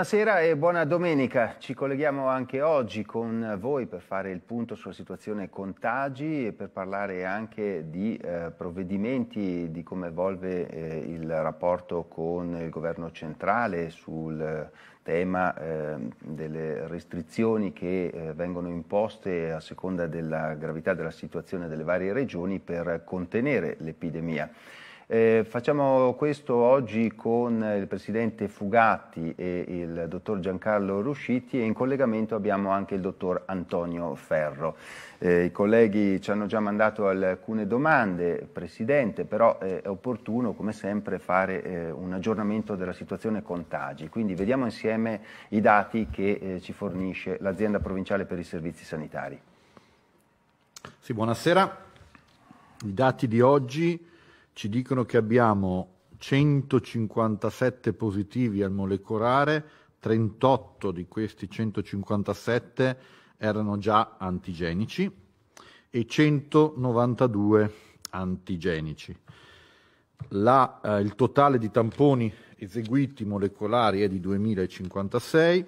buonasera e buona domenica. Ci colleghiamo anche oggi con voi per fare il punto sulla situazione contagi e per parlare anche di eh, provvedimenti, di come evolve eh, il rapporto con il governo centrale sul tema eh, delle restrizioni che eh, vengono imposte a seconda della gravità della situazione delle varie regioni per contenere l'epidemia. Eh, facciamo questo oggi con il presidente Fugatti e il dottor Giancarlo Rusciti e in collegamento abbiamo anche il dottor Antonio Ferro. Eh, I colleghi ci hanno già mandato alcune domande, Presidente, però eh, è opportuno come sempre fare eh, un aggiornamento della situazione contagi, quindi vediamo insieme i dati che eh, ci fornisce l'azienda provinciale per i servizi sanitari. Sì, buonasera. I dati di oggi ci dicono che abbiamo 157 positivi al molecolare, 38 di questi 157 erano già antigenici e 192 antigenici. La, eh, il totale di tamponi eseguiti molecolari è di 2056,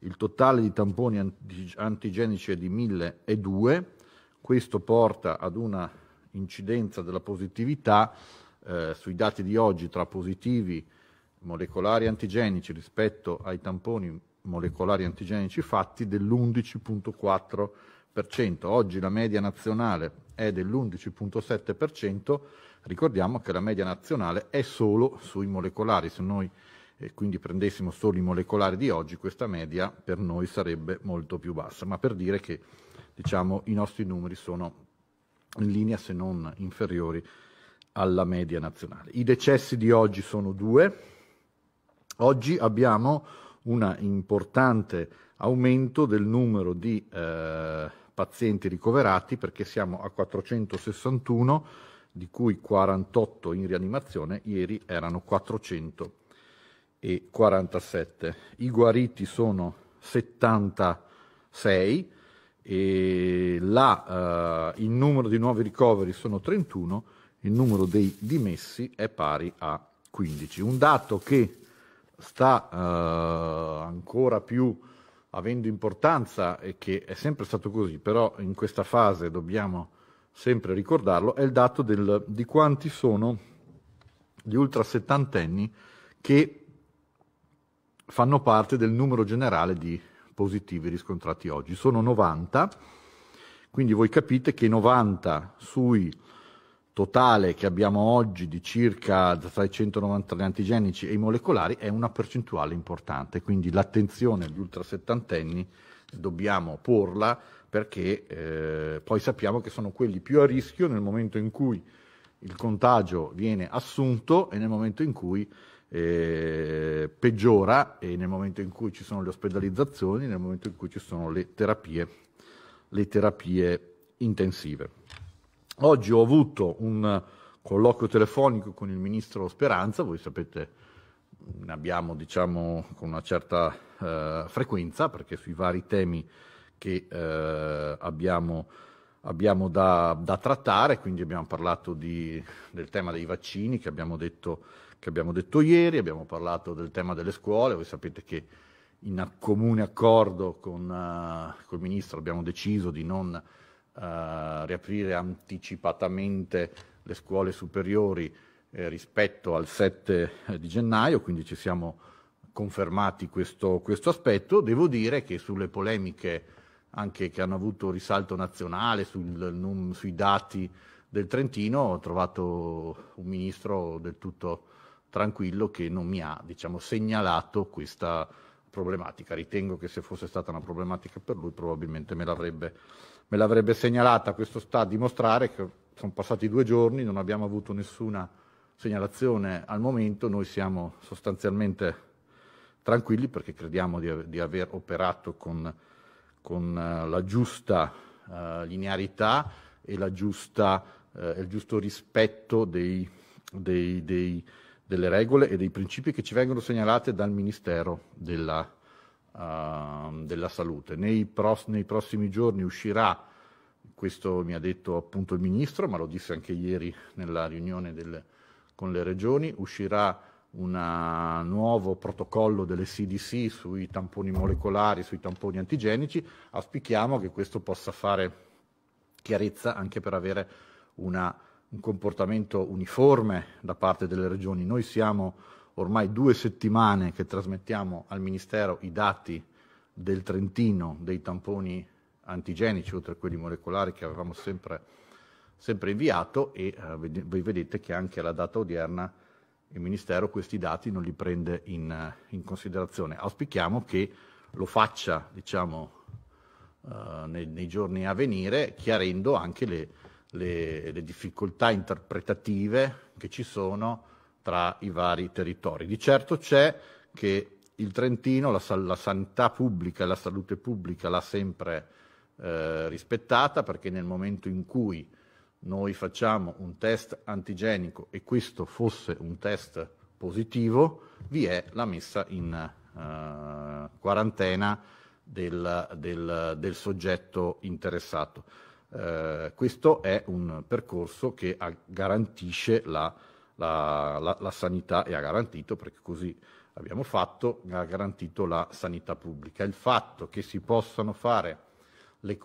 il totale di tamponi antigenici è di 1002, questo porta ad una incidenza della positività eh, sui dati di oggi tra positivi molecolari antigenici rispetto ai tamponi molecolari antigenici fatti dell'11.4%. Oggi la media nazionale è dell'11.7%, ricordiamo che la media nazionale è solo sui molecolari, se noi eh, quindi prendessimo solo i molecolari di oggi questa media per noi sarebbe molto più bassa, ma per dire che diciamo, i nostri numeri sono in linea se non inferiori alla media nazionale. I decessi di oggi sono due. Oggi abbiamo un importante aumento del numero di eh, pazienti ricoverati perché siamo a 461, di cui 48 in rianimazione, ieri erano 447. I guariti sono 76, la, eh, il numero di nuovi ricoveri sono 31, il numero dei dimessi è pari a 15. Un dato che sta eh, ancora più avendo importanza e che è sempre stato così, però in questa fase dobbiamo sempre ricordarlo, è il dato del, di quanti sono gli ultrasettantenni che fanno parte del numero generale di positivi riscontrati oggi. Sono 90, quindi voi capite che 90 sui totale che abbiamo oggi di circa tra i 193 antigenici e i molecolari è una percentuale importante, quindi l'attenzione agli ultrasettantenni dobbiamo porla perché eh, poi sappiamo che sono quelli più a rischio nel momento in cui il contagio viene assunto e nel momento in cui eh, peggiora e nel momento in cui ci sono le ospedalizzazioni, nel momento in cui ci sono le terapie, le terapie intensive. Oggi ho avuto un colloquio telefonico con il ministro Speranza, voi sapete ne abbiamo diciamo con una certa eh, frequenza perché sui vari temi che eh, abbiamo, abbiamo da, da, trattare, quindi abbiamo parlato di, del tema dei vaccini che abbiamo detto che abbiamo detto ieri, abbiamo parlato del tema delle scuole, voi sapete che in comune accordo con uh, eh, il Ministro abbiamo deciso di non uh, riaprire anticipatamente le scuole superiori eh, rispetto al 7 eh, di gennaio, quindi ci siamo confermati questo, questo aspetto. Devo dire che sulle polemiche anche che hanno avuto risalto nazionale, sul, sui dati del Trentino, ho trovato un Ministro del tutto tranquillo che non mi ha diciamo, segnalato questa problematica. Ritengo che se fosse stata una problematica per lui probabilmente me l'avrebbe, me l'avrebbe segnalata. Questo sta a dimostrare che sono passati due giorni, non abbiamo avuto nessuna segnalazione al momento, noi siamo sostanzialmente tranquilli perché crediamo di, di aver operato con, con eh, la giusta uh, linearità e giusta, uh, il giusto rispetto dei, dei, dei delle regole e dei principi che ci vengono segnalate dal Ministero della, uh, della Salute. Nei, pros- nei, prossimi giorni uscirà, questo mi ha detto appunto il Ministro, ma lo disse anche ieri nella riunione del, con le regioni, uscirà un eh, nuovo protocollo delle CDC sui tamponi molecolari, sui tamponi antigenici. Auspichiamo che questo possa fare chiarezza anche per avere una un comportamento uniforme da parte delle regioni. Noi siamo ormai due settimane che trasmettiamo al Ministero i dati del Trentino dei tamponi antigenici, oltre a quelli molecolari che avevamo sempre, sempre inviato e eh, voi vedete che anche alla data odierna il Ministero questi dati non li prende in, in considerazione. Auspichiamo che lo faccia diciamo, eh, nei, nei giorni a venire, chiarendo anche le, le, le difficoltà interpretative che ci sono tra i vari territori. Di certo c'è che il Trentino, la, la sanità pubblica e la salute pubblica l'ha sempre eh, rispettata perché nel momento in cui noi facciamo un test antigenico e questo fosse un test positivo, vi è la messa in eh, quarantena del, del, del soggetto interessato. Eh, questo è un percorso che garantisce la, la, la, la, sanità e ha garantito, perché così abbiamo fatto, ha garantito la sanità pubblica. Il fatto che si possano fare le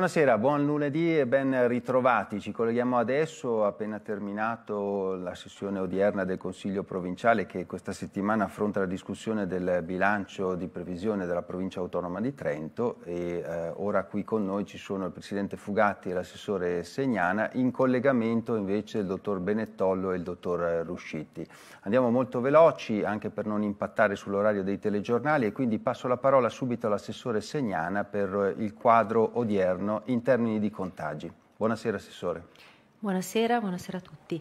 Buonasera, buon lunedì e ben ritrovati. Ci colleghiamo adesso, appena terminato la sessione odierna del Consiglio provinciale che questa settimana affronta la discussione del bilancio di previsione della provincia autonoma di Trento e eh, ora qui con noi ci sono il Presidente Fugatti e l'assessore Segnana, in collegamento invece il Dottor Benettollo e il Dottor Ruscitti. Andiamo molto veloci anche per non impattare sull'orario dei telegiornali e quindi passo la parola subito all'assessore Segnana per il quadro odierno governo in termini di contagi. Buonasera Assessore. Buonasera, buonasera a tutti.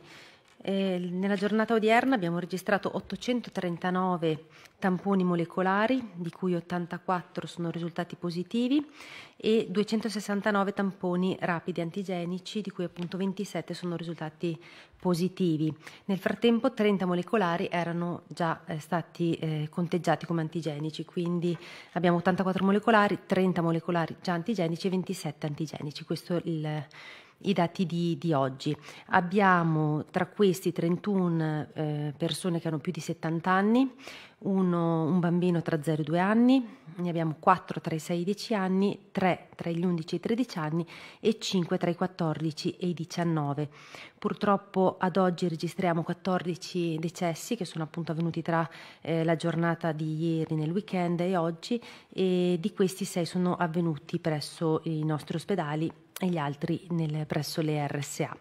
Eh, nella giornata odierna abbiamo registrato 839 tamponi molecolari, di cui 84 sono risultati positivi e 269 tamponi rapidi antigenici, di cui appunto 27 sono risultati positivi. Nel frattempo 30 molecolari erano già eh, stati eh, conteggiati come antigenici, quindi abbiamo 84 molecolari, 30 molecolari già antigenici e 27 antigenici. Questo è il i dati di, di oggi. Abbiamo tra questi 31 eh, persone che hanno più di 70 anni, uno, un bambino tra 0 e 2 anni, ne abbiamo 4 tra i 6 e i 10 anni, 3 tra gli 11 e i 13 anni e 5 tra i 14 e i 19. Purtroppo ad oggi registriamo 14 decessi che sono appunto avvenuti tra eh, la giornata di ieri nel weekend e oggi e di questi 6 sono avvenuti presso i nostri ospedali e gli altri nel, presso le RSA.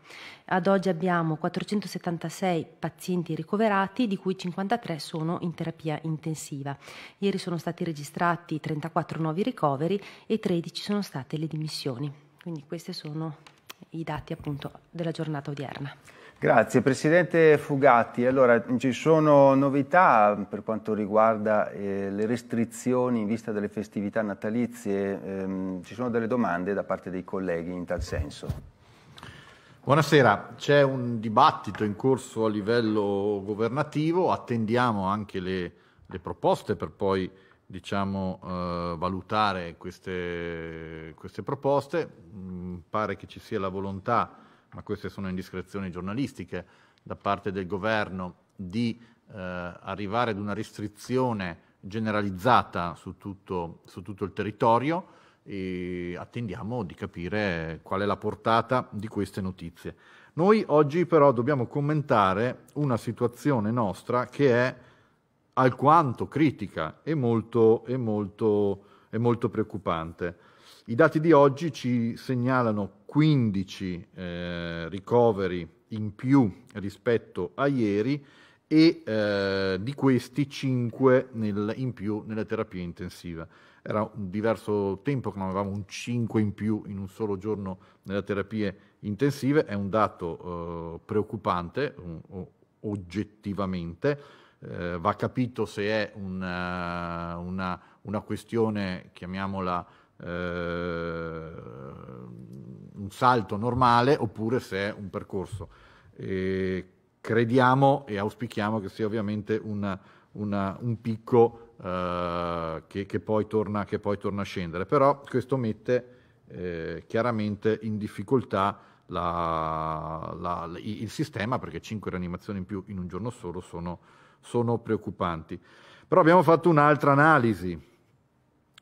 Ad oggi abbiamo 476 pazienti ricoverati, di cui 53 sono in terapia intensiva. Ieri sono stati registrati 34 nuovi ricoveri e 13 sono state le dimissioni. Quindi questi sono i dati appunto della giornata odierna. Grazie Presidente Fugatti, allora ci sono novità per quanto riguarda eh, le restrizioni in vista delle festività natalizie, ehm, ci sono delle domande da parte dei colleghi in tal senso. Buonasera, c'è un dibattito in corso a livello governativo, attendiamo anche le, le proposte per poi diciamo, eh, valutare queste, queste proposte, mm, pare che ci sia la volontà ma queste sono indiscrezioni giornalistiche, da parte del governo di eh, arrivare ad una restrizione generalizzata su tutto, su tutto il territorio e attendiamo di capire qual è la portata di queste notizie. Noi oggi però dobbiamo commentare una situazione nostra che è alquanto critica e molto, e molto, e molto preoccupante. I dati di oggi ci segnalano 15 eh, ricoveri in più rispetto a ieri e eh, di questi 5 nel, in più nella terapia intensiva. Era un diverso tempo che non avevamo un 5 in più in un solo giorno nella terapia intensiva, è un dato eh, preoccupante un, oggettivamente, eh, va capito se è una, una, una questione, chiamiamola eh, un salto normale oppure se è un percorso. E crediamo e auspichiamo che sia ovviamente una, una, un picco eh, che, che, poi torna, che, poi torna, a scendere, però questo mette eh, chiaramente in difficoltà la, la, il sistema perché 5 reanimazioni in più in un giorno solo sono, sono preoccupanti. Però abbiamo fatto un'altra analisi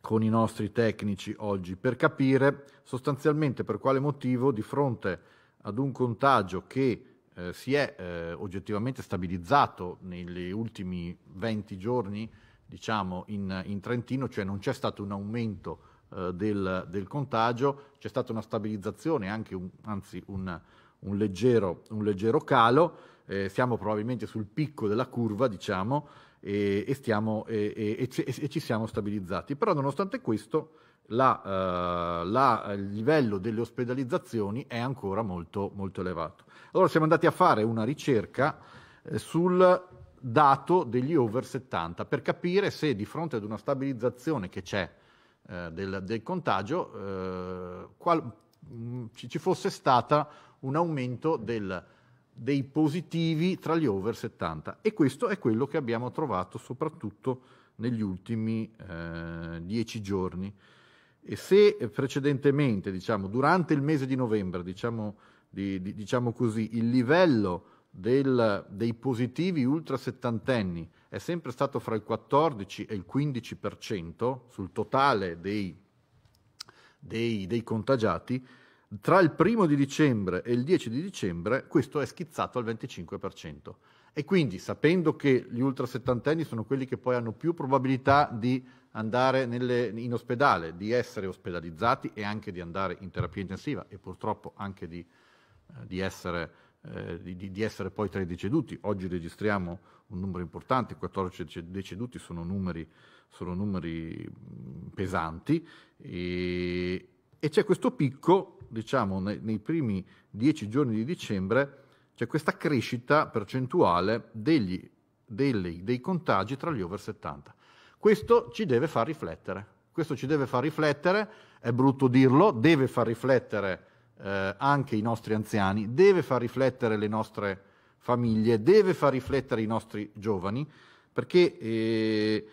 con i nostri tecnici oggi per capire sostanzialmente per quale motivo di fronte ad un contagio che eh, si è eh, oggettivamente stabilizzato negli ultimi 20 giorni, diciamo, in, in Trentino, cioè non c'è stato un aumento eh, del, del, contagio, c'è stata una stabilizzazione, anche un, anzi un, un, leggero, un leggero, calo, eh, siamo probabilmente sul picco della curva, diciamo, e, e, stiamo, e, e, ci siamo stabilizzati. Però nonostante questo la, uh, la, il livello delle ospedalizzazioni è ancora molto, molto elevato. Allora siamo andati a fare una ricerca eh, sul dato degli over 70 per capire se di fronte ad una stabilizzazione che c'è eh, del, del, contagio eh, qual, mh, mm, ci, fosse stata un aumento del dei positivi tra gli over 70 e questo è quello che abbiamo trovato soprattutto negli ultimi eh, dieci giorni. E se precedentemente, diciamo, durante il mese di novembre, diciamo, di, di, diciamo così, il livello del, dei positivi ultra settantenni è sempre stato fra il 14 e il 15% sul totale dei, dei, dei contagiati, tra il primo di dicembre e il 10 di dicembre questo è schizzato al 25%. E quindi, sapendo che gli ultra settantenni sono quelli che poi hanno più probabilità di andare nelle, in ospedale, di essere ospedalizzati e anche di andare in terapia intensiva e purtroppo anche di, eh, di essere eh, di, di, essere poi tra i deceduti. Oggi registriamo un numero importante, 14 deceduti sono numeri, sono numeri pesanti e, e c'è questo picco, diciamo, nei, nei primi dieci giorni di dicembre, c'è questa crescita percentuale degli, dei, dei contagi tra gli over 70. Questo ci deve far riflettere. Questo ci deve far riflettere, è brutto dirlo, deve far riflettere eh, anche i nostri anziani, deve far riflettere le nostre famiglie, deve far riflettere i nostri giovani, perché eh,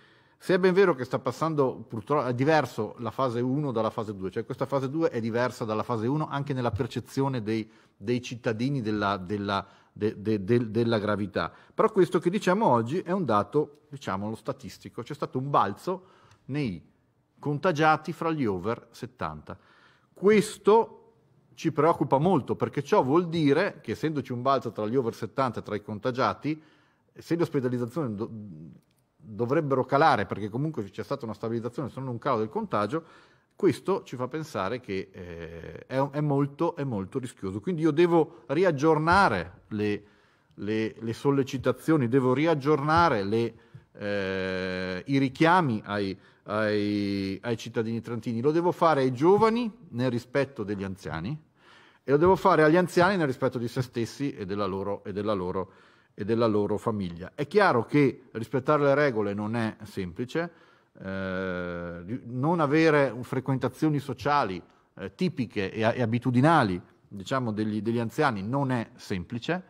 se è ben vero che sta passando, purtroppo, è diverso la fase 1 dalla fase 2, cioè questa fase 2 è diversa dalla fase 1 anche nella percezione dei, dei cittadini della, della, de, de, de, della, gravità. Però questo che diciamo oggi è un dato, diciamolo, statistico. C'è stato un balzo nei contagiati fra gli over 70. Questo ci preoccupa molto perché ciò vuol dire che essendoci un balzo tra gli over 70 e tra i contagiati, se l'ospedalizzazione dovrebbero calare perché comunque c'è stata una stabilizzazione, se non un calo del contagio, questo ci fa pensare che eh, è, è, molto, è, molto, rischioso. Quindi io devo riaggiornare le, le, le sollecitazioni, devo riaggiornare le, eh, i richiami ai, ai, ai cittadini trentini, lo devo fare ai giovani nel rispetto degli anziani e lo devo fare agli anziani nel rispetto di se stessi e della loro, e della loro e della loro famiglia. È chiaro che rispettare le regole non è semplice, eh, non avere frequentazioni sociali eh, tipiche e, e, abitudinali diciamo, degli, degli, anziani non è semplice,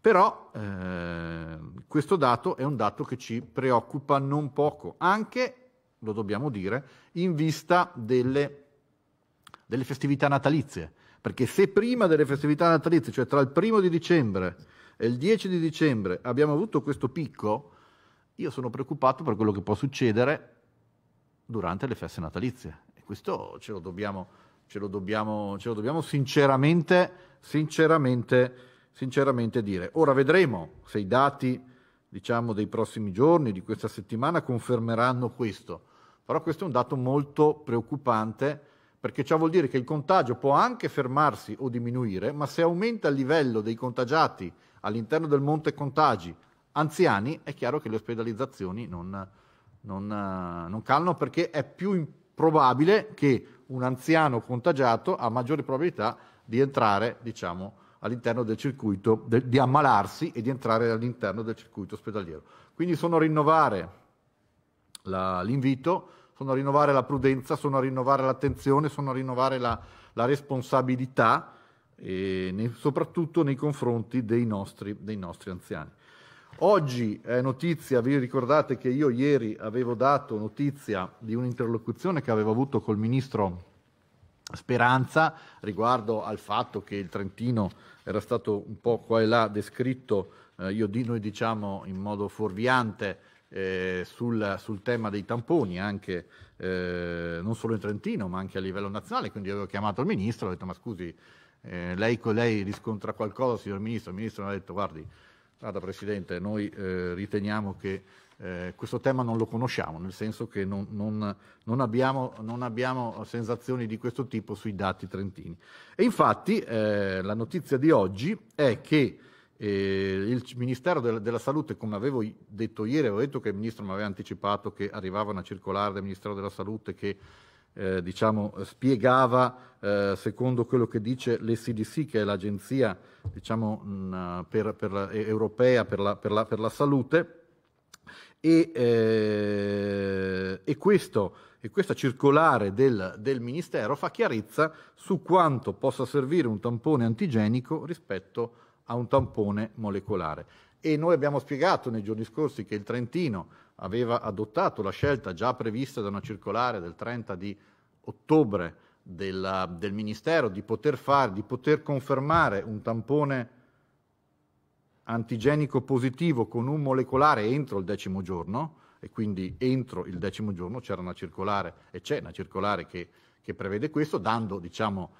però eh, questo dato è un dato che ci preoccupa non poco, anche, lo dobbiamo dire, in vista delle, delle festività natalizie, perché se prima delle festività natalizie, cioè tra il primo di dicembre e il 10 di dicembre abbiamo avuto questo picco, io sono preoccupato per quello che può succedere durante le feste natalizie. E questo ce lo dobbiamo, ce lo dobbiamo, ce lo dobbiamo sinceramente, sinceramente, sinceramente dire. Ora vedremo se i dati diciamo, dei prossimi giorni, di questa settimana, confermeranno questo. Però questo è un dato molto preoccupante perché ciò vuol dire che il contagio può anche fermarsi o diminuire, ma se aumenta il livello dei contagiati all'interno del monte contagi, anziani, è chiaro che le ospedalizzazioni non, non, eh, non calano perché è più probabile che un anziano contagiato ha maggiori probabilità di entrare, diciamo, all'interno del circuito, de, di ammalarsi e di entrare all'interno del circuito ospedaliero. Quindi sono a rinnovare la, l'invito, sono a rinnovare la prudenza, sono a rinnovare l'attenzione, sono a rinnovare la, la responsabilità nei, soprattutto nei confronti dei nostri, dei nostri anziani. Oggi è notizia, vi ricordate che io ieri avevo dato notizia di un'interlocuzione che avevo avuto col ministro Speranza riguardo al fatto che il Trentino era stato un po' qua e là descritto, eh, io, noi diciamo in modo fuorviante, eh, sul, sul, tema dei tamponi, anche eh, non solo in Trentino ma anche a livello nazionale, quindi avevo chiamato il ministro e ho detto ma scusi eh, lei con lei riscontra qualcosa, signor Ministro? Il Ministro mi ha detto, guardi, Guarda Presidente, noi eh, riteniamo che eh, questo tema non lo conosciamo, nel senso che non, non, non, abbiamo, non, abbiamo, sensazioni di questo tipo sui dati trentini. E infatti eh, la notizia di oggi è che eh, il Ministero della, della, Salute, come avevo detto ieri, avevo detto che il Ministro mi aveva anticipato che arrivava una circolare del Ministero della Salute che eh, diciamo, spiegava eh, secondo quello che dice l'ECDC, che è l'agenzia diciamo, mh, mm, per, per, europea per la, per la, la salute, e, eh, e, questo, e, questa circolare del, del, Ministero fa chiarezza su quanto possa servire un tampone antigenico rispetto a un tampone molecolare. E noi abbiamo spiegato nei giorni scorsi che il Trentino aveva adottato la scelta già prevista da una circolare del 30 di ottobre del, del Ministero di poter, far, di poter confermare un tampone antigenico positivo con un molecolare entro il decimo giorno, e quindi entro il decimo giorno c'era una circolare, e c'è una circolare che, che prevede questo, dando diciamo,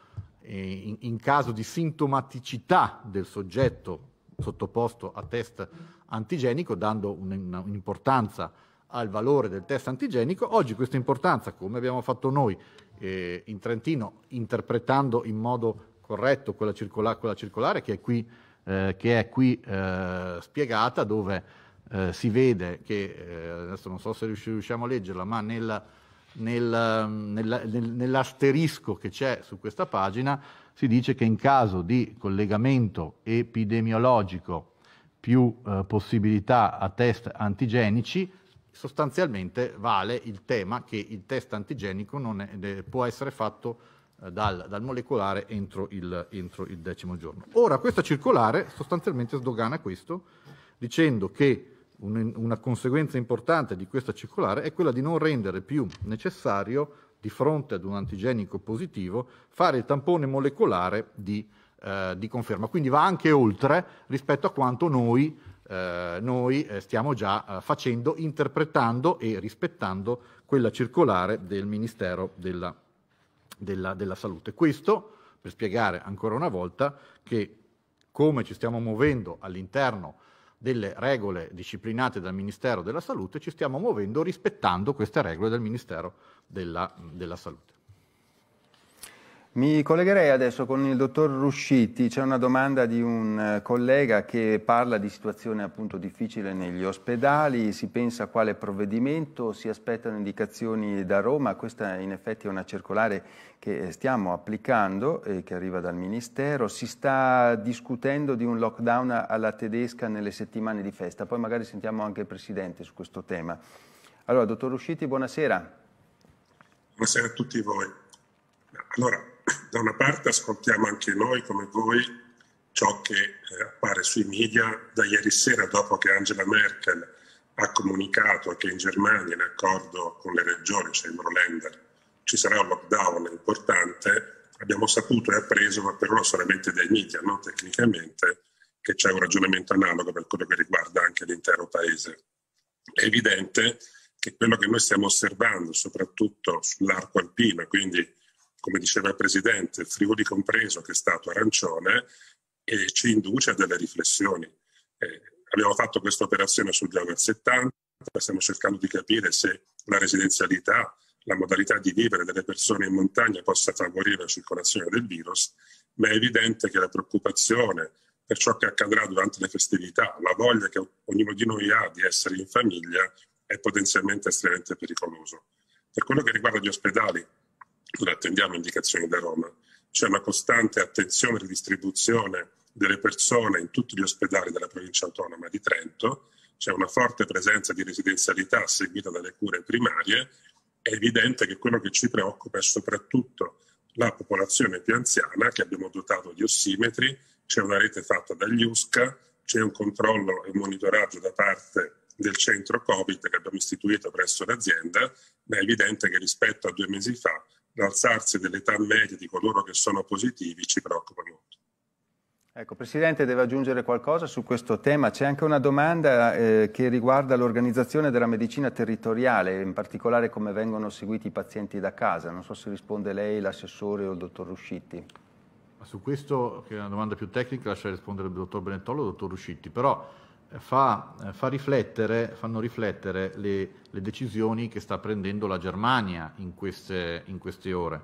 eh, in, in caso di sintomaticità del soggetto sottoposto a test antigenico, dando un'importanza al valore del test antigenico. Oggi questa importanza, come abbiamo fatto noi eh, in Trentino, interpretando in modo corretto quella, circola- quella circolare che è qui, eh, che è qui eh, spiegata, dove eh, si vede che, eh, adesso non so se riusciamo a leggerla, ma nel, nel, nel, nell'asterisco che c'è su questa pagina, si dice che in caso di collegamento epidemiologico più eh, possibilità a test antigenici, sostanzialmente vale il tema che il test antigenico è, può essere fatto eh, dal, dal, molecolare entro il, entro il, decimo giorno. Ora questa circolare sostanzialmente sdogana questo dicendo che un, una conseguenza importante di questa circolare è quella di non rendere più necessario di fronte ad un antigenico positivo, fare il tampone molecolare di, eh, di conferma. Quindi va anche oltre rispetto a quanto noi, eh, noi eh, stiamo già eh, facendo, interpretando e rispettando quella circolare del Ministero della, della, della Salute. Questo per spiegare ancora una volta che come ci stiamo muovendo all'interno delle regole disciplinate dal Ministero della Salute, ci stiamo muovendo rispettando queste regole del Ministero della, della Salute. Mi collegherei adesso con il dottor Rusciti, c'è una domanda di un eh, collega che parla di situazione appunto difficile negli ospedali, si pensa a quale provvedimento, si aspettano indicazioni da Roma, questa in effetti è una circolare che eh, stiamo applicando e che arriva dal Ministero, si sta discutendo di un lockdown alla tedesca nelle settimane di festa, poi magari sentiamo anche il Presidente su questo tema. Allora, dottor Rusciti, buonasera. Buonasera a tutti voi. Allora, da una parte ascoltiamo anche noi, come voi, ciò che eh, appare sui media da ieri sera dopo che Angela Merkel ha comunicato che in Germania, in accordo con le regioni, cioè il Länder, ci sarà un lockdown importante, abbiamo saputo e appreso, ma per ora solamente dai media, non tecnicamente, che c'è un ragionamento analogo per quello che riguarda anche l'intero paese. È evidente che quello che noi stiamo osservando, soprattutto sull'arco alpino, quindi come diceva il Presidente, Friuli compreso, che è stato arancione, e ci induce a delle riflessioni. Eh, abbiamo fatto questa operazione sul over 70, stiamo cercando di capire se la residenzialità, la modalità di vivere delle persone in montagna possa favorire la circolazione del virus, ma è evidente che la preoccupazione per ciò che accadrà durante le festività, la voglia che ognuno di noi ha di essere in famiglia, è potenzialmente estremamente pericoloso. Per quello che riguarda gli ospedali, addirittura attendiamo indicazioni da Roma. C'è cioè, una costante attenzione e ridistribuzione delle persone in tutti gli ospedali della provincia autonoma di Trento, c'è una forte presenza di residenzialità seguita dalle cure primarie, è evidente che quello che ci preoccupa è soprattutto la popolazione più anziana che abbiamo dotato di ossimetri, c'è una rete fatta dagli USCA, c'è un controllo e un monitoraggio da parte del centro Covid che abbiamo istituito presso l'azienda, ma è evidente che rispetto a due mesi fa l'alzarsi dell'età media di coloro che sono positivi ci preoccupa molto. Ecco, Presidente, deve aggiungere qualcosa su questo tema. C'è anche una domanda eh, che riguarda l'organizzazione della medicina territoriale, in particolare come vengono seguiti i pazienti da casa. Non so se risponde lei, l'assessore o il dottor Ruscitti. Ma su questo, che è una domanda più tecnica, lascia rispondere il dottor Benettolo o il dottor Ruscitti. Però eh, fa, eh, fa riflettere, fanno riflettere le, le, decisioni che sta prendendo la Germania in queste, in queste ore.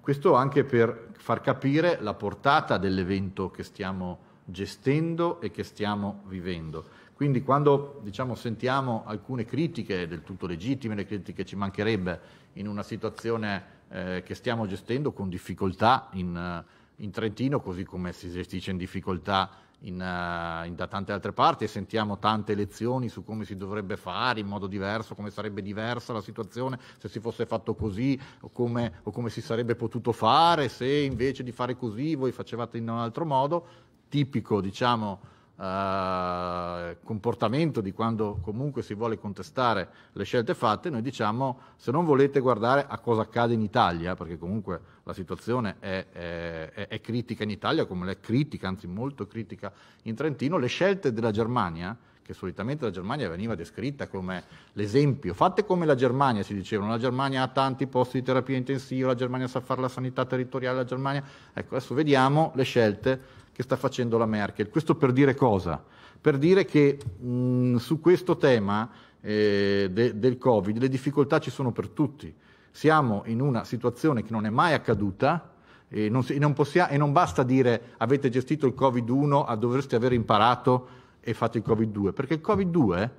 Questo anche per far capire la portata dell'evento che stiamo gestendo e che stiamo vivendo. Quindi quando diciamo, sentiamo alcune critiche, del tutto legittime, le critiche ci mancherebbe in una situazione eh, che stiamo gestendo con difficoltà in, eh, in Trentino, così come si gestisce in difficoltà in, uh, in, da tante altre parti e sentiamo tante lezioni su come si dovrebbe fare in modo diverso, come sarebbe diversa la situazione se si fosse fatto così o come, o come si sarebbe potuto fare se invece di fare così voi facevate in un altro modo, tipico diciamo eh, comportamento di quando comunque si vuole contestare le scelte fatte, noi diciamo se non volete guardare a cosa accade in Italia, perché comunque la situazione è, è, è critica in Italia come è critica, anzi molto critica in Trentino, le scelte della Germania che solitamente la Germania veniva descritta come l'esempio. Fate come la Germania, si dicevano, la Germania ha tanti posti di terapia intensiva, la Germania sa fare la sanità territoriale, la Germania... Ecco, adesso vediamo le scelte che sta facendo la Merkel. Questo per dire cosa? Per dire che mh, mm, su questo tema eh, de, del Covid le difficoltà ci sono per tutti. Siamo in una situazione che non è mai accaduta, e non, si, non possia, e non, basta dire avete gestito il Covid-1, a dovreste aver imparato e fate il Covid-2, perché il Covid-2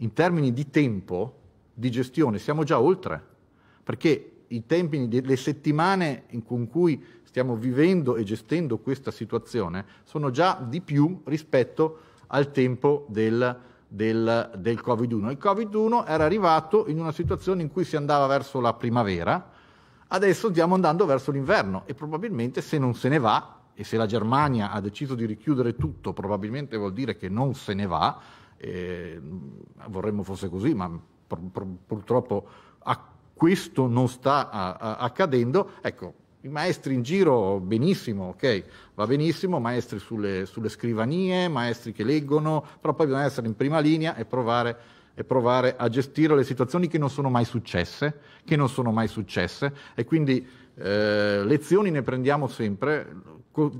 in termini di tempo di gestione siamo già oltre, perché i tempi, le settimane con cui stiamo vivendo e gestendo questa situazione sono già di più rispetto al tempo del, del, del Covid-1. Il Covid-1 era arrivato in una situazione in cui si andava verso la primavera, adesso stiamo andando verso l'inverno e probabilmente se non se ne va, e se la Germania ha deciso di richiudere tutto, probabilmente vuol dire che non se ne va, eh, vorremmo fosse così, ma pur, pur, purtroppo ha questo non sta a, a, accadendo, ecco, i maestri in giro benissimo, ok, va benissimo, maestri sulle, sulle, scrivanie, maestri che leggono, però poi bisogna essere in prima linea e provare, e provare a gestire le situazioni che non sono mai successe, che non sono mai successe e quindi eh, lezioni ne prendiamo sempre, co-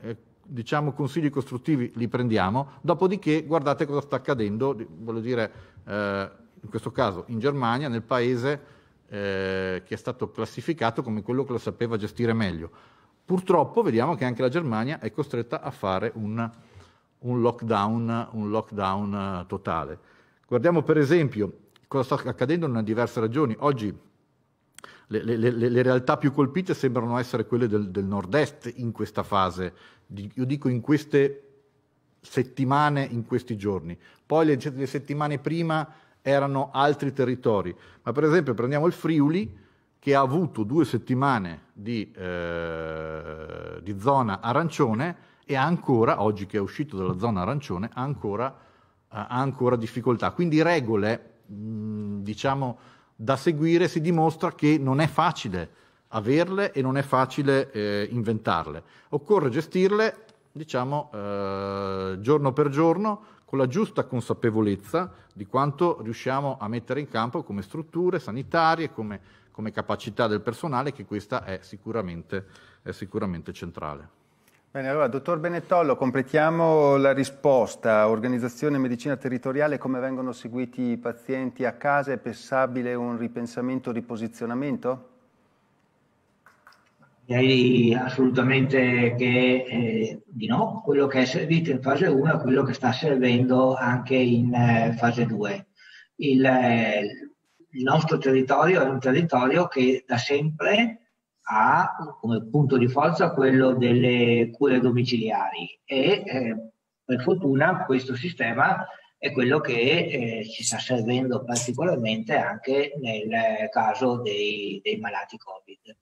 eh, diciamo consigli costruttivi li prendiamo, dopodiché guardate cosa sta accadendo, voglio dire... Eh, in questo caso in Germania, nel paese eh, che è stato classificato come quello che lo sapeva gestire meglio. Purtroppo vediamo che anche la Germania è costretta a fare un, un, lockdown, un lockdown, eh, totale. Guardiamo per esempio cosa sta accadendo in diverse regioni. Oggi le, le, le, le, realtà più colpite sembrano essere quelle del, del nord-est in questa fase, di, io dico in queste settimane, in questi giorni. Poi le cioè, settimane prima erano altri territori. Ma per esempio prendiamo il Friuli che ha avuto due settimane di, eh, di zona arancione e ancora, oggi che è uscito dalla zona arancione, ha ancora, eh, ha ancora difficoltà. Quindi regole, mh, mm, diciamo, da seguire si dimostra che non è facile averle e non è facile eh, inventarle. Occorre gestirle, diciamo, eh, giorno per giorno con la giusta consapevolezza di quanto riusciamo a mettere in campo come strutture sanitarie, come, come capacità del personale, che questa è sicuramente, è sicuramente centrale. Bene, allora, dottor Benettollo, completiamo la risposta. Organizzazione e medicina territoriale, come vengono seguiti i pazienti a casa? È pensabile un ripensamento, un riposizionamento? direi assolutamente che eh, di no, quello che è servito in fase 1 è quello che sta servendo anche in eh, fase 2. Il, eh, il, nostro territorio è un territorio che da sempre ha come punto di forza quello delle cure domiciliari e eh, per fortuna questo sistema è quello che eh, ci sta servendo particolarmente anche nel eh, caso dei, dei malati Covid.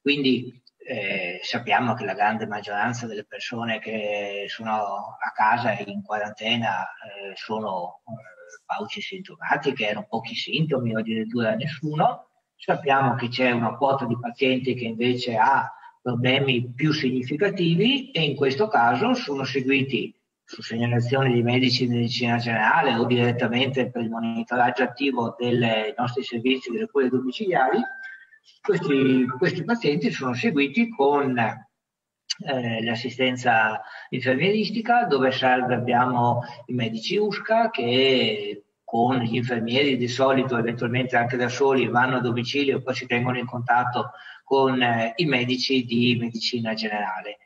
Quindi eh, sappiamo che la grande maggioranza delle persone che sono a casa in quarantena eh, sono eh, pauci sintomatiche, erano pochi sintomi o addirittura nessuno. Sappiamo che c'è una quota di pazienti che invece ha problemi più significativi e in questo caso sono seguiti su segnalazione di medici di medicina generale o direttamente per il monitoraggio attivo dei nostri servizi delle cure domiciliari questi, questi pazienti sono seguiti con eh, l'assistenza infermieristica, dove serve abbiamo i medici USCA che con gli infermieri di solito, eventualmente anche da soli, vanno a domicilio e poi si tengono in contatto con eh, i medici di medicina generale.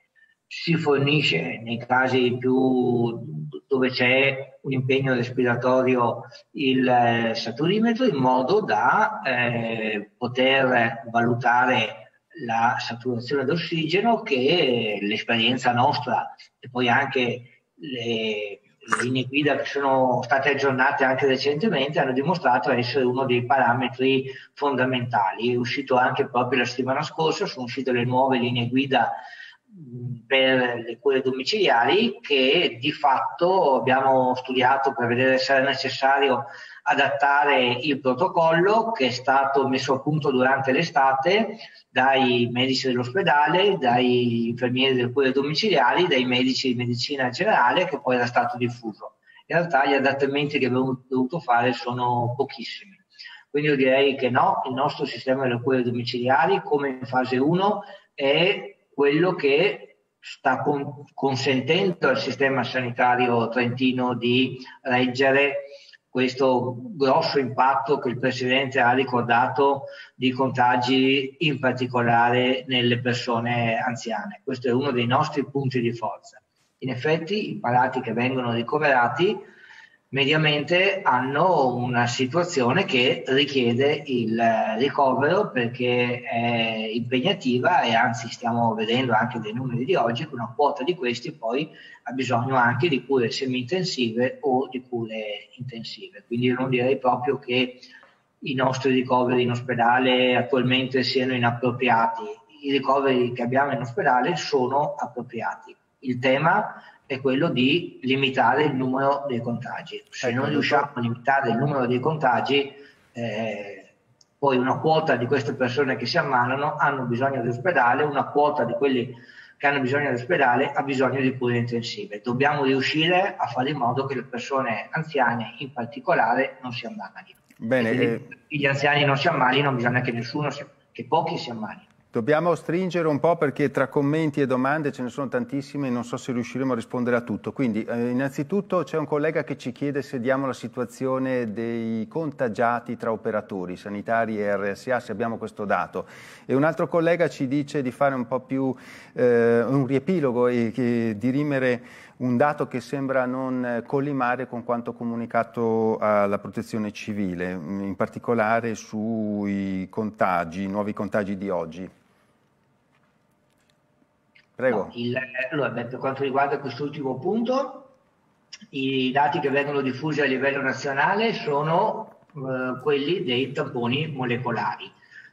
Si fornisce nei casi più dove c'è un impegno respiratorio il eh, saturimetro in modo da eh, poter valutare la saturazione d'ossigeno che l'esperienza nostra e poi anche le linee guida che sono state aggiornate anche recentemente hanno dimostrato essere uno dei parametri fondamentali. È uscito anche proprio la settimana scorsa, sono uscite le nuove linee guida per le cure domiciliari che di fatto abbiamo studiato per vedere se era necessario adattare il protocollo che è stato messo a punto durante l'estate dai medici dell'ospedale, dai infermieri delle cure domiciliari, dai medici di medicina generale che poi era stato diffuso. In realtà gli adattamenti che abbiamo dovuto fare sono pochissimi. Quindi io direi che no, il nostro sistema delle cure domiciliari come in fase 1 è quello che sta con, consentendo al sistema sanitario trentino di reggere questo grosso impatto che il Presidente ha ricordato di contagi, in particolare nelle persone anziane. Questo è uno dei nostri punti di forza. In effetti i malati che vengono ricoverati mediamente hanno una situazione che richiede il eh, ricovero perché è impegnativa e anzi stiamo vedendo anche dei numeri di oggi che una quota di questi poi ha bisogno anche di cure semi-intensive o di cure intensive. Quindi io non direi proprio che i nostri ricoveri in ospedale attualmente siano inappropriati. I ricoveri che abbiamo in ospedale sono appropriati. Il tema è è quello di limitare il numero dei contagi. Se ecco, non riusciamo a limitare il numero dei contagi, eh, poi una quota di queste persone che si ammalano hanno bisogno di ospedale, una quota di quelli che hanno bisogno di ospedale ha bisogno di cure intensive. Dobbiamo riuscire a fare in modo che le persone anziane in particolare non si ammalino. Bene, e eh, gli anziani non si ammalino, bisogna che nessuno si, che pochi si ammalino. Dobbiamo stringere un po' perché tra commenti e domande ce ne sono tantissime e non so se riusciremo a rispondere a tutto. Quindi eh, innanzitutto c'è un collega che ci chiede se diamo la situazione dei contagiati tra operatori sanitari e RSA, se abbiamo questo dato. E un altro collega ci dice di fare un po' più eh, un riepilogo e, e dirimere un dato che sembra non collimare con quanto comunicato alla protezione civile, in particolare sui contagi, nuovi contagi di oggi. Prego. No, il, allora, per quanto riguarda quest'ultimo punto, i dati che vengono diffusi a livello nazionale sono eh, quelli dei tamponi molecolari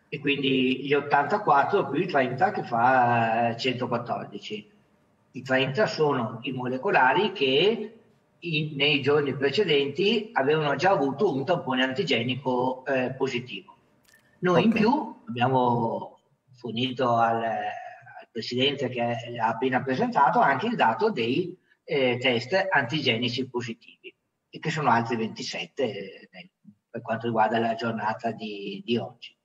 e quindi gli 84 più i 30 che fa 114. Eh, I 30 sono i molecolari che in, nei giorni precedenti avevano già avuto un tampone antigenico eh, positivo. Noi okay. in più abbiamo fornito al, Presidente che eh, ha appena presentato, anche il dato dei eh, test antigenici positivi, che sono altri 27 eh, per quanto riguarda la giornata di, di oggi.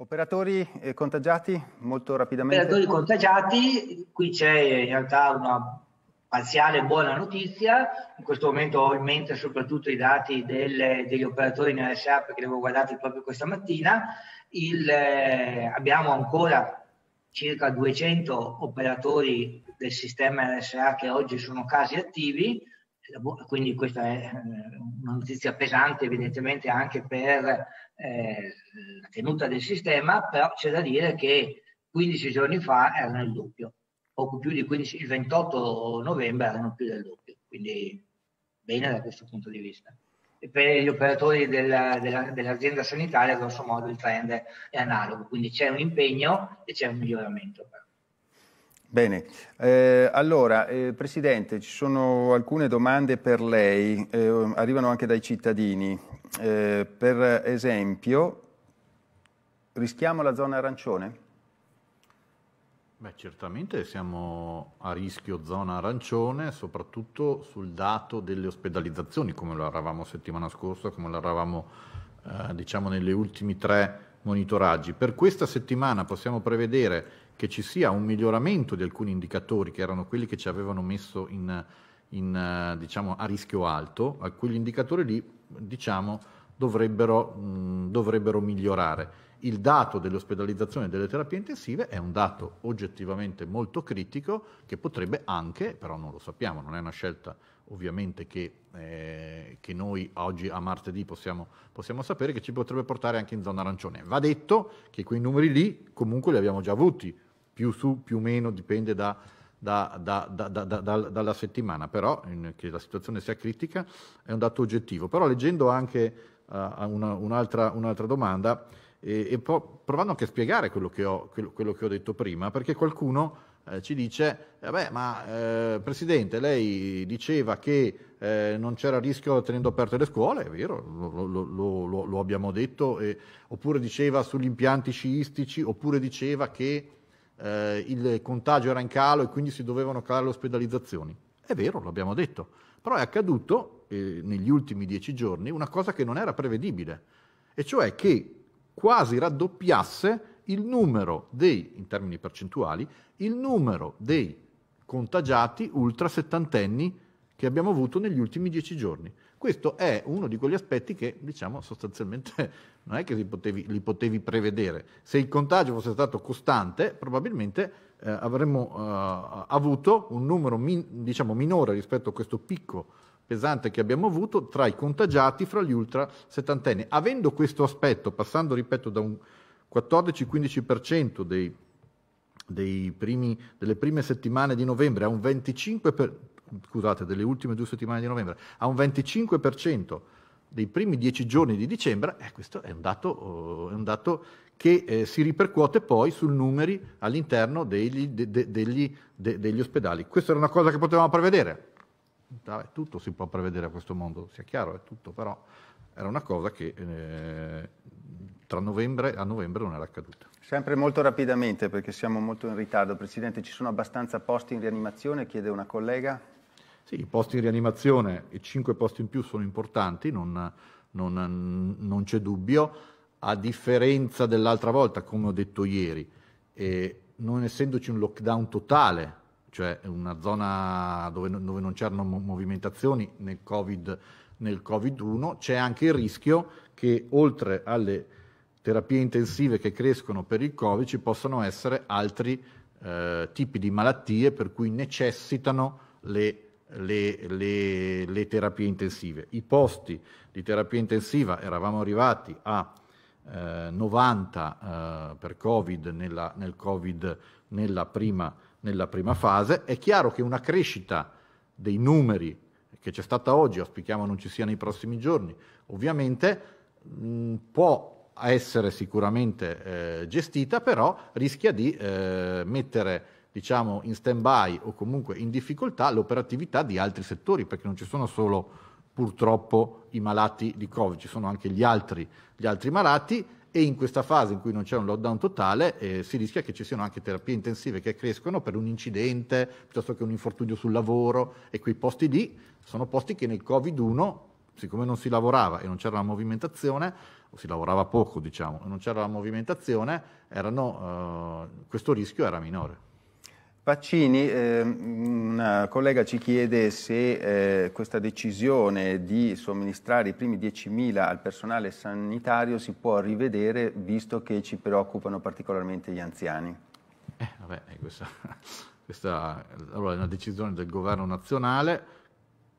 Operatori eh, contagiati molto rapidamente. Operatori contagiati, qui c'è eh, in realtà una parziale buona notizia, in questo momento ho in mente soprattutto i dati del, degli operatori in RSA perché li avevo guardati proprio questa mattina, Il, eh, abbiamo ancora circa 200 operatori del sistema RSA che oggi sono casi attivi, quindi questa è eh, una notizia pesante evidentemente anche per eh, la tenuta del sistema, però c'è da dire che 15 giorni fa erano il doppio, poco più di 15, il 28 novembre erano più del doppio, quindi bene da questo punto di vista per gli operatori della, della, dell'azienda sanitaria, grosso modo il trend è analogo, quindi c'è un impegno e c'è un miglioramento. Bene, eh, allora eh, Presidente, ci sono alcune domande per lei, eh, arrivano anche dai cittadini. Eh, per esempio, rischiamo la zona arancione? Beh, certamente siamo a rischio zona arancione, soprattutto sul dato delle ospedalizzazioni, come lo eravamo settimana scorsa, come lo eravamo eh, diciamo negli ultimi tre monitoraggi. Per questa settimana possiamo prevedere che ci sia un miglioramento di alcuni indicatori che erano quelli che ci avevano messo in, in, eh, diciamo, a rischio alto, alcuni indicatori lì diciamo, dovrebbero, mh, mm, dovrebbero migliorare il dato dell'ospedalizzazione e delle terapie intensive è un dato oggettivamente molto critico che potrebbe anche, però non lo sappiamo, non è una scelta ovviamente che, eh, che noi oggi a martedì possiamo, possiamo, sapere, che ci potrebbe portare anche in zona arancione. Va detto che quei numeri lì comunque li abbiamo già avuti, più su, più meno, dipende da, da, da, dalla settimana, però in, che la situazione sia critica è un dato oggettivo. Però leggendo anche uh, una, un'altra, un'altra domanda, e, e provando anche a spiegare quello che ho, quello, quello che ho detto prima, perché qualcuno eh, ci dice, eh ma eh, Presidente, lei diceva che eh, non c'era rischio tenendo aperte le scuole, è vero, lo, lo, lo, lo abbiamo detto, oppure diceva sugli impianti sciistici, oppure diceva che eh, il contagio era in calo e quindi si dovevano calare le ospedalizzazioni. È vero, l'abbiamo detto, però è accaduto eh, negli ultimi dieci giorni una cosa che non era prevedibile, e cioè che quasi raddoppiasse il numero dei, in termini percentuali, il numero dei contagiati ultra settantenni che abbiamo avuto negli ultimi dieci giorni. Questo è uno di quegli aspetti che, diciamo, sostanzialmente non è che potevi, li potevi prevedere. Se il contagio fosse stato costante, probabilmente eh, avremmo eh, avuto un numero min, diciamo, minore rispetto a questo picco pesante che abbiamo avuto tra i contagiati fra gli ultra settantenni. Avendo questo aspetto, passando, ripeto, da un 14-15% dei, dei primi, delle prime settimane di novembre a un 25%, per, scusate, delle ultime due settimane di novembre, a un 25% dei primi dieci giorni di dicembre, eh, questo è un dato, oh, è un dato che eh, si ripercuote poi sui numeri all'interno degli, de, de, degli, de, degli ospedali. Questa era una cosa che potevamo prevedere, tutto si può prevedere a questo mondo, sia chiaro, è tutto, però era una cosa che eh, tra novembre a novembre non era accaduta. Sempre molto rapidamente, perché siamo molto in ritardo, Presidente, ci sono abbastanza posti in rianimazione, chiede una collega. Sì, i posti in rianimazione e 5 posti in più sono importanti, non, non, non c'è dubbio, a differenza dell'altra volta, come ho detto ieri, eh, non essendoci un lockdown totale cioè una zona dove, dove non c'erano movimentazioni nel Covid, nel covid c'è anche il rischio che oltre alle terapie intensive che crescono per il Covid ci possano essere altri eh, tipi di malattie per cui necessitano le, le, le, le, terapie intensive. I posti di terapia intensiva eravamo arrivati a eh, 90 eh, per Covid nella, nel Covid nella prima nella prima fase. È chiaro che una crescita dei numeri che c'è stata oggi, auspichiamo non ci sia nei prossimi giorni, ovviamente mh, mm, può essere sicuramente eh, gestita, però rischia di eh, mettere diciamo, in stand-by o comunque in difficoltà l'operatività di altri settori, perché non ci sono solo purtroppo i malati di Covid, ci sono anche gli altri, gli altri malati e in questa fase in cui non c'è un lockdown totale eh, si rischia che ci siano anche terapie intensive che crescono per un incidente piuttosto che un infortunio sul lavoro e quei posti lì sono posti che nel Covid-1, siccome non si lavorava e non c'era la movimentazione, o si lavorava poco diciamo, e non c'era la movimentazione, erano, eh, questo rischio era minore. Vaccini, eh, una collega ci chiede se eh, questa decisione di somministrare i primi 10.000 al personale sanitario si può rivedere visto che ci preoccupano particolarmente gli anziani. Eh, vabbè, eh, questa, questa allora, è una decisione del governo nazionale,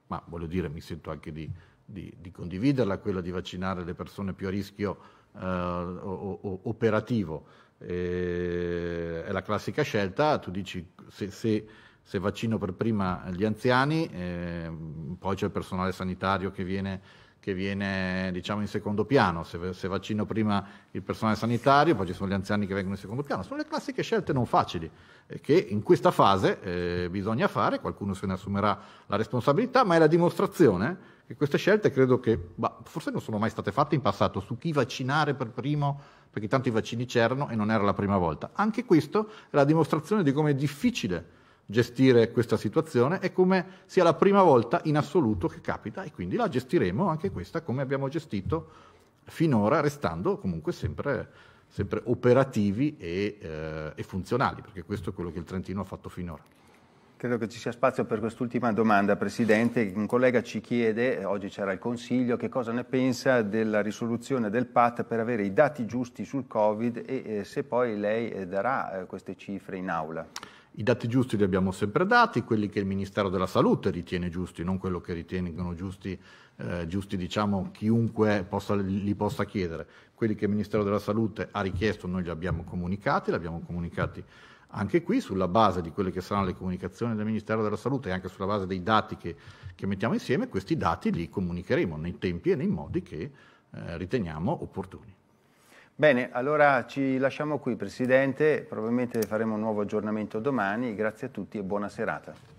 ma voglio dire mi sento anche di, di, di condividerla, quella di vaccinare le persone più a rischio eh, operativo eh, è la classica scelta, tu dici se, se, se vaccino per prima gli anziani, eh, poi c'è il personale sanitario che viene, che viene diciamo, in secondo piano, se, se vaccino prima il personale sanitario, poi ci sono gli anziani che vengono in secondo piano, sono le classiche scelte non facili eh, che in questa fase eh, bisogna fare, qualcuno se ne assumerà la responsabilità, ma è la dimostrazione che queste scelte credo che bah, forse non sono mai state fatte in passato su chi vaccinare per primo perché tanto i vaccini c'erano e non era la prima volta. Anche questo è la dimostrazione di come è difficile gestire questa situazione e come sia la prima volta in assoluto che capita e quindi la gestiremo anche questa come abbiamo gestito finora, restando comunque sempre, sempre operativi e, eh, e funzionali, perché questo è quello che il Trentino ha fatto finora. Credo che ci sia spazio per quest'ultima domanda, Presidente. Un collega ci chiede, eh, oggi c'era il Consiglio, che cosa ne pensa della risoluzione del PAT per avere i dati giusti sul Covid e eh, se poi lei eh, darà eh, queste cifre in aula. I dati giusti li abbiamo sempre dati, quelli che il Ministero della Salute ritiene giusti, non quello che ritengono giusti, eh, giusti diciamo, chiunque possa, li possa chiedere. Quelli che il Ministero della Salute ha richiesto noi li abbiamo comunicati, li abbiamo comunicati anche qui, sulla base di quelle che saranno le comunicazioni del Ministero della Salute e anche sulla base dei dati che, che mettiamo insieme, questi dati li comunicheremo nei tempi e nei modi che eh, riteniamo opportuni. Bene, allora ci lasciamo qui Presidente, probabilmente faremo un nuovo aggiornamento domani, grazie a tutti e buona serata.